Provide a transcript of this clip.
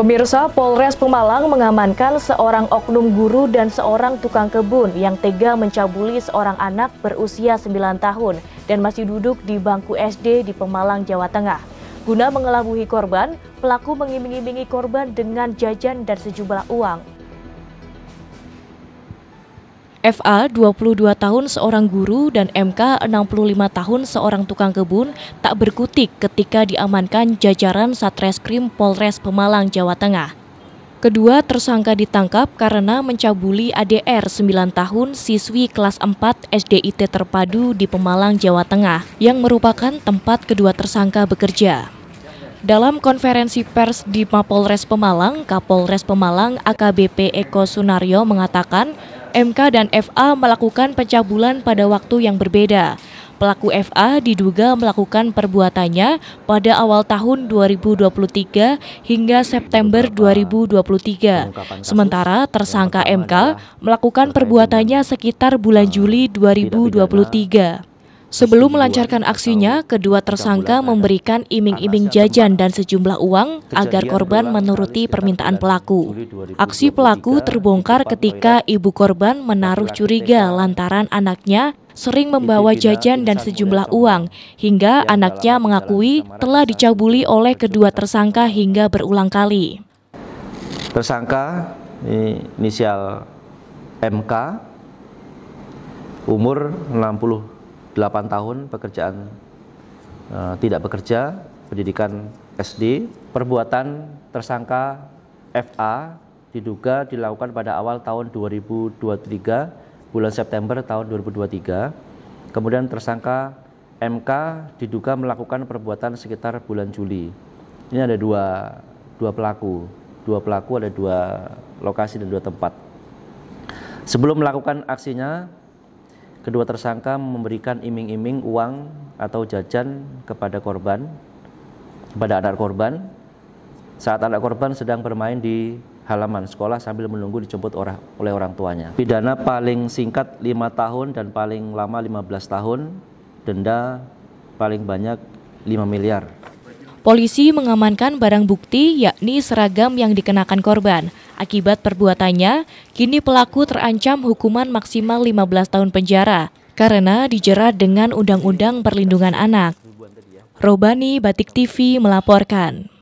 Pemirsa Polres Pemalang mengamankan seorang oknum guru dan seorang tukang kebun yang tega mencabuli seorang anak berusia 9 tahun dan masih duduk di bangku SD di Pemalang, Jawa Tengah. Guna mengelabuhi korban, pelaku mengiming-imingi korban dengan jajan dan sejumlah uang. FA 22 tahun seorang guru dan MK 65 tahun seorang tukang kebun tak berkutik ketika diamankan jajaran Satreskrim Polres Pemalang, Jawa Tengah. Kedua tersangka ditangkap karena mencabuli ADR 9 tahun siswi kelas 4 SDIT terpadu di Pemalang, Jawa Tengah yang merupakan tempat kedua tersangka bekerja. Dalam konferensi pers di Mapolres Pemalang, Kapolres Pemalang AKBP Eko Sunario mengatakan MK dan FA melakukan pencabulan pada waktu yang berbeda. Pelaku FA diduga melakukan perbuatannya pada awal tahun 2023 hingga September 2023. Sementara tersangka MK melakukan perbuatannya sekitar bulan Juli 2023. Sebelum melancarkan aksinya, kedua tersangka memberikan iming-iming jajan dan sejumlah uang agar korban menuruti permintaan pelaku. Aksi pelaku terbongkar ketika ibu korban menaruh curiga lantaran anaknya sering membawa jajan dan sejumlah uang, hingga anaknya mengakui telah dicabuli oleh kedua tersangka hingga berulang kali. Tersangka inisial MK, umur 60 8 tahun pekerjaan uh, tidak bekerja, pendidikan SD, perbuatan tersangka FA diduga dilakukan pada awal tahun 2023 bulan September tahun 2023. Kemudian tersangka MK diduga melakukan perbuatan sekitar bulan Juli. Ini ada dua dua pelaku, dua pelaku ada dua lokasi dan dua tempat. Sebelum melakukan aksinya, Kedua tersangka memberikan iming-iming uang atau jajan kepada korban, kepada anak korban, saat anak korban sedang bermain di halaman sekolah sambil menunggu dijemput orang, oleh orang tuanya. Pidana paling singkat 5 tahun dan paling lama 15 tahun, denda paling banyak 5 miliar. Polisi mengamankan barang bukti yakni seragam yang dikenakan korban, Akibat perbuatannya, kini pelaku terancam hukuman maksimal 15 tahun penjara karena dijerat dengan Undang-Undang Perlindungan Anak. Robani Batik TV melaporkan.